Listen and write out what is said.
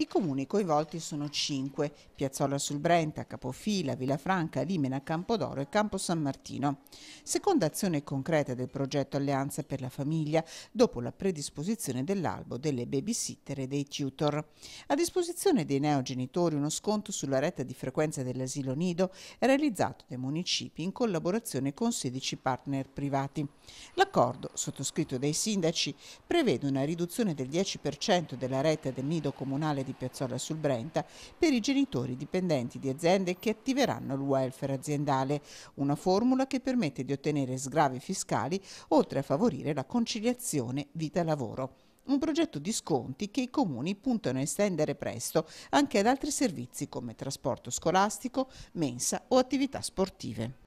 I comuni coinvolti sono cinque, Piazzola sul Brenta, Capofila, Villafranca, Limena, Campodoro e Campo San Martino. Seconda azione concreta del progetto Alleanza per la Famiglia, dopo la predisposizione dell'albo delle babysitter e dei tutor. A disposizione dei neogenitori uno sconto sulla retta di frequenza dell'asilo nido realizzato dai municipi in collaborazione con 16 partner privati. L'accordo, sottoscritto dai sindaci, prevede una riduzione del 10% della retta del nido comunale di Piazzolla sul Brenta per i genitori dipendenti di aziende che attiveranno il welfare aziendale, una formula che permette di ottenere sgravi fiscali oltre a favorire la conciliazione vita-lavoro un progetto di sconti che i comuni puntano a estendere presto anche ad altri servizi come trasporto scolastico, mensa o attività sportive.